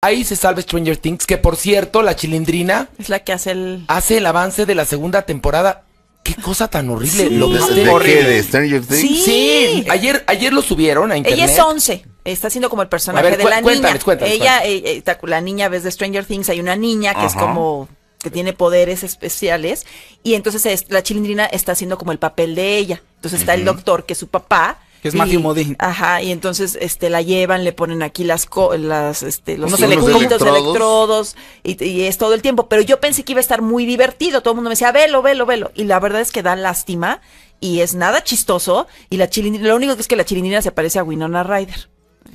Ahí se salve Stranger Things, que por cierto, la chilindrina. Es la que hace el. Hace el avance de la segunda temporada. Qué cosa tan horrible. ¿Lo ¿De, ¿De Stranger Things? Sí. Ayer, ayer lo subieron a internet. Ella es 11. Está siendo como el personaje de la niña. Ella, eh, eh, la niña, ves de Stranger Things, hay una niña que es como que tiene poderes especiales y entonces la chilindrina está haciendo como el papel de ella. Entonces está el doctor que es su papá que es y, Matthew Ajá, y entonces este la llevan, le ponen aquí las este, los electrodos, y, es todo el tiempo, pero yo pensé que iba a estar muy divertido, todo el mundo me decía, "Velo, velo, velo." Y la verdad es que da lástima y es nada chistoso y la chilindrina, lo único que es que la chilindrina se parece a Winona Ryder.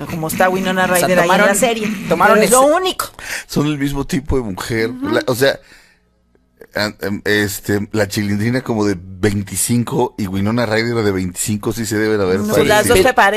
Como está Winona Ryder en la serie. Tomaron es lo único. Son el mismo tipo de mujer, o sea, em, este la chilindrina como de 25 y Winona Ryder de 25 sí se de haber no,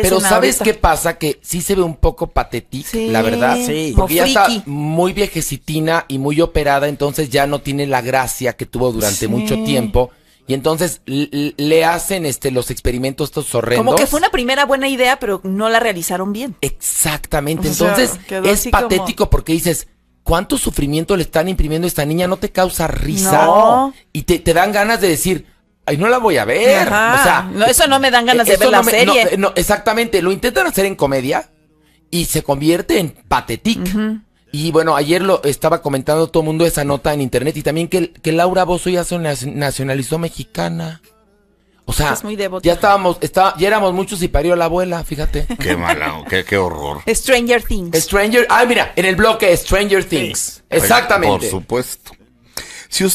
pero ¿sabes qué pasa? Que sí se ve un poco patética, la verdad. Sí. Porque ya está muy viejecitina y muy operada, entonces ya no tiene la gracia que tuvo durante mucho tiempo. Y entonces le hacen este los experimentos estos horrendos. Como que fue una primera buena idea, pero no la realizaron bien. Exactamente. entonces es patético porque dices, ¿cuánto sufrimiento le están imprimiendo a esta niña? No te causa risa. Y te dan ganas de decir, Ay, no la voy a ver. O sea, no, eso no me dan ganas de ver la serie. Eh, no, exactamente, lo intentan hacer en comedia y se convierte en patetic. Y bueno, ayer lo estaba comentando todo el mundo esa nota en internet y también que, que Laura Bozo ya se nacionalizó mexicana. O sea, ya estábamos, está, ya éramos muchos y parió la abuela, fíjate. Qué mala, qué, qué horror. Stranger Things. Stranger, ah, mira, en el bloque Stranger Things. Exactamente. Por supuesto. Si usted